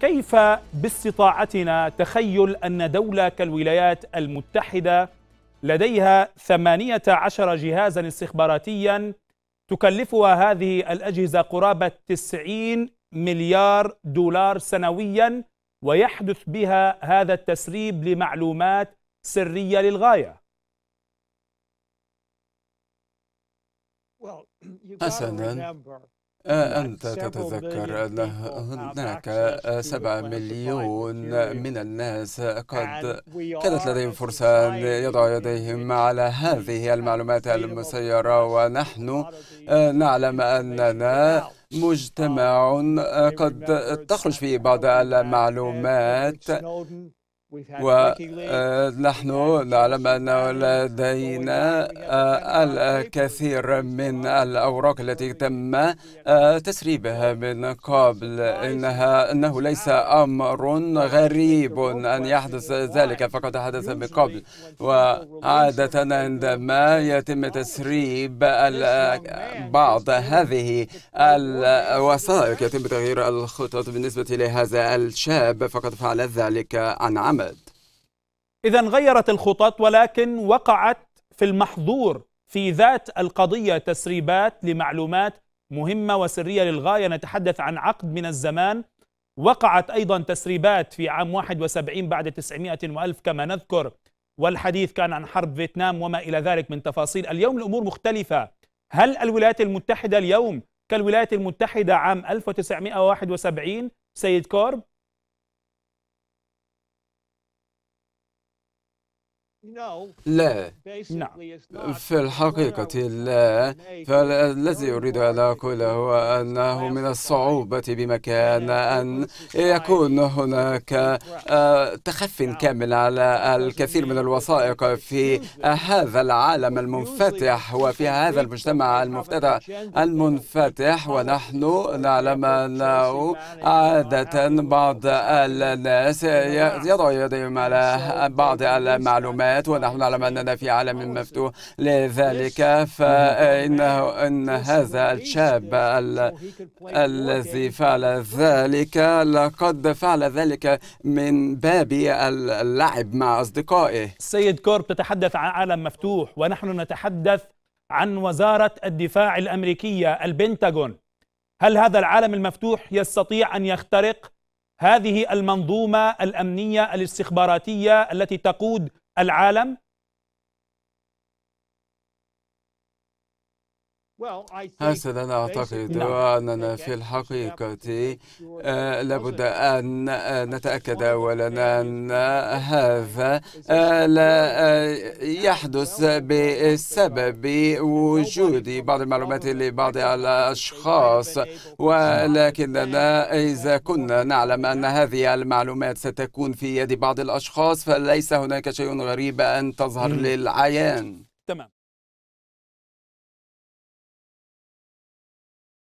كيف باستطاعتنا تخيل أن دولة كالولايات المتحدة لديها 18 جهازا استخباراتيا تكلفها هذه الأجهزة قرابة 90 مليار دولار سنويا ويحدث بها هذا التسريب لمعلومات سرية للغاية حسنا أنت تتذكر أن هناك سبعة مليون من الناس قد كانت لديهم فرصة أن يضعوا يديهم على هذه المعلومات المسيرة ونحن آه، نعلم أننا مجتمع um, آه، قد تخرج فيه بعض المعلومات ونحن نعلم أن لدينا الكثير من الأوراق التي تم تسريبها من قبل إنها أنه ليس أمر غريب أن يحدث ذلك فقد حدث من قبل وعادة عندما يتم تسريب بعض هذه الوثائق يتم تغيير الخطط بالنسبة لهذا الشاب فقد فعل ذلك عن عمل إذا غيرت الخطط ولكن وقعت في المحظور في ذات القضية تسريبات لمعلومات مهمة وسرية للغاية نتحدث عن عقد من الزمان وقعت أيضا تسريبات في عام 71 بعد 900 وألف كما نذكر والحديث كان عن حرب فيتنام وما إلى ذلك من تفاصيل اليوم الأمور مختلفة هل الولايات المتحدة اليوم كالولايات المتحدة عام 1971 سيد كورب لا نعم في الحقيقة لا فالذي أريد أن أقوله هو أنه من الصعوبة بمكان أن يكون هناك آه، تخف كامل على الكثير من الوثائق في هذا العالم المنفتح وفي هذا المجتمع المفتتح المنفتح ونحن نعلم أنه عادة بعض الناس يضع يديهم على بعض المعلومات الحياة ونحن نعلم أننا في عالم مفتوح لذلك فإنه أن هذا الشاب الذي فعل ذلك لقد فعل ذلك من باب اللعب مع أصدقائه السيد كورب تتحدث عن عالم مفتوح ونحن نتحدث عن وزارة الدفاع الأمريكية البنتاغون هل هذا العالم المفتوح يستطيع أن يخترق هذه المنظومة الأمنية الاستخباراتية التي تقود العالم هكذا نعتقد وأننا في الحقيقة آه، لابد أن آه، نتأكد أولا أن هذا آه، لا يحدث بسبب وجود بعض المعلومات لبعض الأشخاص ولكننا إذا كنا نعلم أن هذه المعلومات ستكون في يد بعض الأشخاص فليس هناك شيء غريب أن تظهر للعيان